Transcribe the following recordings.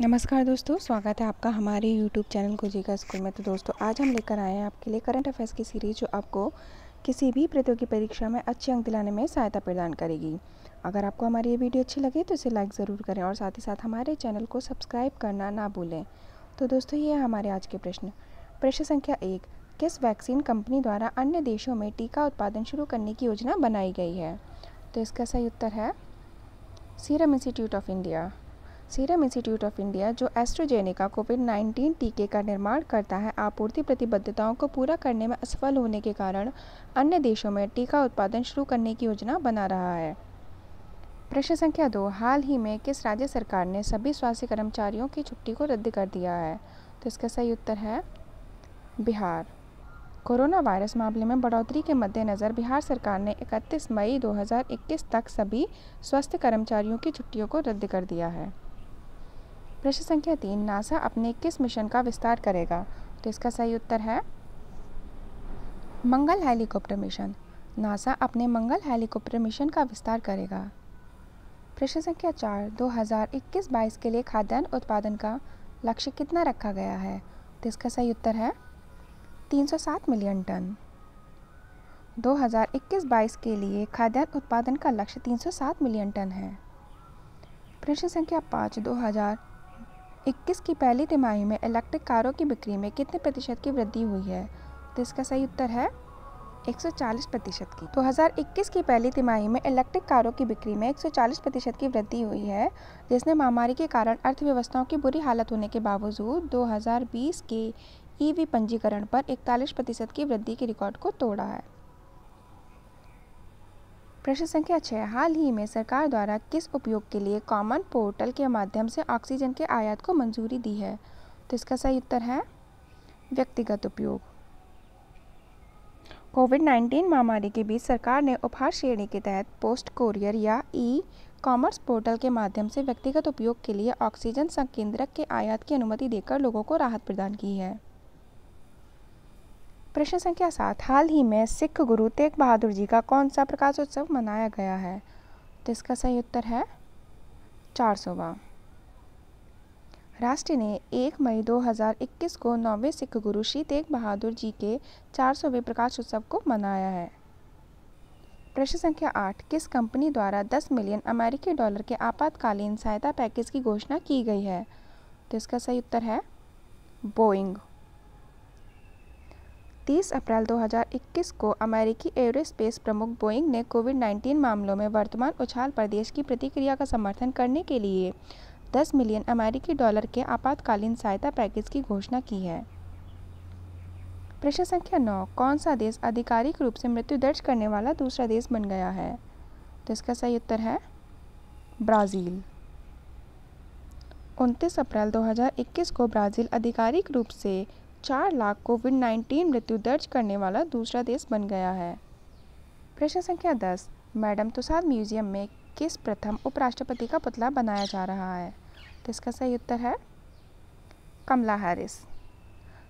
नमस्कार दोस्तों स्वागत है आपका हमारे यूट्यूब चैनल कोजिका स्कूल में तो दोस्तों आज हम लेकर आए हैं आपके लिए करंट अफेयर्स की सीरीज जो आपको किसी भी प्रतियोगी परीक्षा में अच्छे अंक दिलाने में सहायता प्रदान करेगी अगर आपको हमारी ये वीडियो अच्छी लगे तो इसे लाइक ज़रूर करें और साथ ही साथ हमारे चैनल को सब्सक्राइब करना ना भूलें तो दोस्तों ये है हमारे आज के प्रश्न प्रश्न संख्या एक किस वैक्सीन कंपनी द्वारा अन्य देशों में टीका उत्पादन शुरू करने की योजना बनाई गई है तो इसका सही उत्तर है serum institute of India serum institute of India जो एस्ट्रोजेनिका कोविड 19 टीके का निर्माण करता है आपूर्ति प्रतिबद्धताओं को पूरा करने में असफल होने के कारण अन्य देशों में टीका उत्पादन शुरू करने की योजना बना रहा है प्रश्न संख्या दो हाल ही में किस राज्य सरकार ने सभी स्वास्थ्य कर्मचारियों की छुट्टी को रद्द कर दिया है तो इसका सही उत्तर है बिहार कोरोना वायरस मामले में बढ़ोतरी के मद्देनज़र बिहार सरकार ने 31 मई 2021 तक सभी स्वास्थ्य कर्मचारियों की छुट्टियों को रद्द कर दिया है प्रश्न संख्या तीन नासा अपने किस मिशन का विस्तार करेगा तो इसका सही उत्तर है मंगल हेलीकॉप्टर मिशन नासा अपने मंगल हेलीकॉप्टर मिशन का विस्तार करेगा प्रश्न संख्या चार 2021-22 के लिए खाद्यान्न उत्पादन का लक्ष्य कितना रखा गया है तो इसका सही उत्तर है 307 मिलियन टन 2021-22 के लिए खाद्यान्न उत्पादन का लक्ष्य 307 मिलियन टन है प्रश्न संख्या पाँच दो हजार इक्कीस की पहली तिमाही में इलेक्ट्रिक कारों की बिक्री में कितने प्रतिशत की वृद्धि हुई है तो इसका सही उत्तर है 140 प्रतिशत की 2021 की पहली तिमाही में इलेक्ट्रिक कारों की बिक्री में 140 प्रतिशत की वृद्धि हुई है जिसने महामारी के कारण अर्थव्यवस्थाओं की बुरी हालत होने के बावजूद 2020 के ईवी पंजीकरण पर 41 प्रतिशत की वृद्धि के रिकॉर्ड को तोड़ा है प्रश्न संख्या छः हाल ही में सरकार द्वारा किस उपयोग के लिए कॉमन पोर्टल के माध्यम से ऑक्सीजन के आयात को मंजूरी दी है तो इसका सही उत्तर है व्यक्तिगत उपयोग कोविड 19 महामारी के बीच सरकार ने उपहार श्रेणी के तहत पोस्ट कोरियर या ई कॉमर्स पोर्टल के माध्यम से व्यक्तिगत उपयोग के लिए ऑक्सीजन संकेंद्रक के आयात की अनुमति देकर लोगों को राहत प्रदान की है प्रश्न संख्या सात हाल ही में सिख गुरु तेग बहादुर जी का कौन सा प्रकाश उत्सव मनाया गया है तो इसका सही उत्तर है चार सौवा राष्ट्र ने 1 मई 2021 को नौवें सिख गुरु श्री तेग बहादुर जी के चार सौवें प्रकाश उत्सव को मनाया है प्रश्न संख्या आठ किस कंपनी द्वारा 10 मिलियन अमेरिकी डॉलर के आपातकालीन सहायता पैकेज की घोषणा की गई है तो इसका सही उत्तर है बोइंग 30 अप्रैल 2021 को अमेरिकी एयरोस्पेस प्रमुख बोइंग ने कोविड 19 मामलों में वर्तमान उछाल पर देश की प्रतिक्रिया का समर्थन करने के लिए 10 मिलियन अमेरिकी डॉलर के आपातकालीन सहायता पैकेज की घोषणा की है प्रश्न संख्या नौ कौन सा देश आधिकारिक रूप से मृत्यु दर्ज करने वाला दूसरा देश बन गया है तो इसका सही उत्तर है ब्राज़ील 29 अप्रैल 2021 को ब्राज़ील आधिकारिक रूप से चार लाख कोविड 19 मृत्यु दर्ज करने वाला दूसरा देश बन गया है प्रश्न संख्या दस मैडम तुसाद म्यूजियम में किस प्रथम उपराष्ट्रपति का पुतला बनाया जा रहा है तो इसका सही उत्तर है Kamala Harris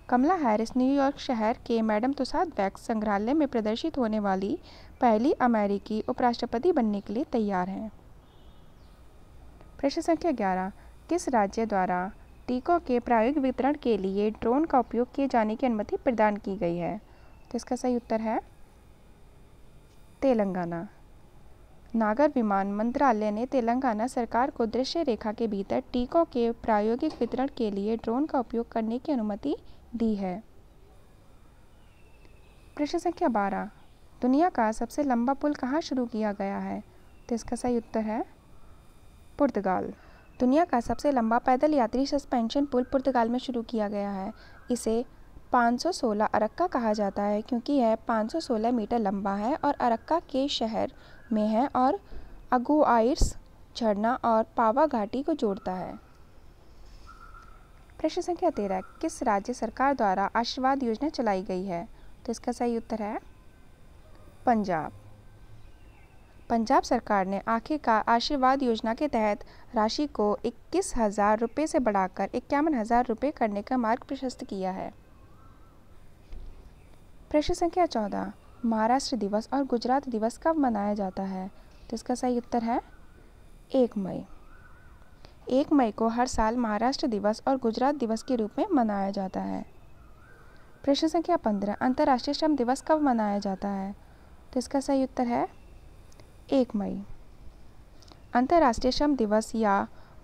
Kamala Harris New York शहर के मैडम तुसाद वैक्स संग्रहालय में प्रदर्शित होने वाली पहली अमेरिकी उपराष्ट्रपति बनने के लिए तैयार हैं प्रश्न संख्या ग्यारह किस राज्य द्वारा टीकों के प्रायोगिक वितरण के लिए ड्रोन का उपयोग किए जाने की अनुमति प्रदान की गई है तो इसका सही उत्तर है तेलंगाना नागर विमान मंत्रालय ने तेलंगाना सरकार को दृश्य रेखा के भीतर टीकों के प्रायोगिक वितरण के लिए ड्रोन का उपयोग करने की अनुमति दी है प्रश्न संख्या बारह दुनिया का सबसे लंबा पुल कहाँ शुरू किया गया है तो इसका सही उत्तर है पुर्तगाल दुनिया का सबसे लंबा पैदल यात्री सस्पेंशन पुल पुर्तगाल में शुरू किया गया है इसे 516 अरक्का कहा जाता है क्योंकि यह 516 मीटर लंबा है और अरक्का के शहर में है और अगुआइर्स झरना और पावा घाटी को जोड़ता है प्रश्न संख्या तेरह किस राज्य सरकार द्वारा आशीर्वाद योजना चलाई गई है तो इसका सही उत्तर है पंजाब पंजाब सरकार ने आखिरकार आशीर्वाद योजना के तहत राशि को इक्कीस हज़ार रुपये से बढ़ाकर इक्यावन हज़ार रुपये करने का मार्ग प्रशस्त किया है प्रश्न संख्या चौदह महाराष्ट्र दिवस और गुजरात दिवस कब मनाया जाता है तो इसका सही उत्तर है एक मई एक मई को हर साल महाराष्ट्र दिवस और गुजरात दिवस के रूप में मनाया जाता है प्रश्न संख्या पंद्रह अंतर्राष्ट्रीय श्रम दिवस कब मनाया जाता है तो इसका सही उत्तर है एक मई अंतर्राष्ट्रीय श्रम दिवस या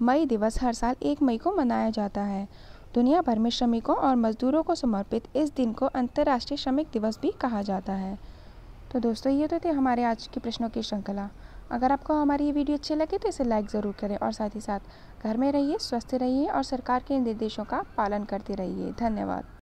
मई दिवस हर साल एक मई को मनाया जाता है दुनिया भर में श्रमिकों और मजदूरों को समर्पित इस दिन को अंतर्राष्ट्रीय श्रमिक दिवस भी कहा जाता है तो दोस्तों ये तो थे हमारे आज के प्रश्नों की श्रृंखला अगर आपको हमारी ये वीडियो अच्छी लगे तो इसे लाइक ज़रूर करें और साथ ही साथ घर में रहिए स्वस्थ रहिए और सरकार के निर्देशों का पालन करते रहिए धन्यवाद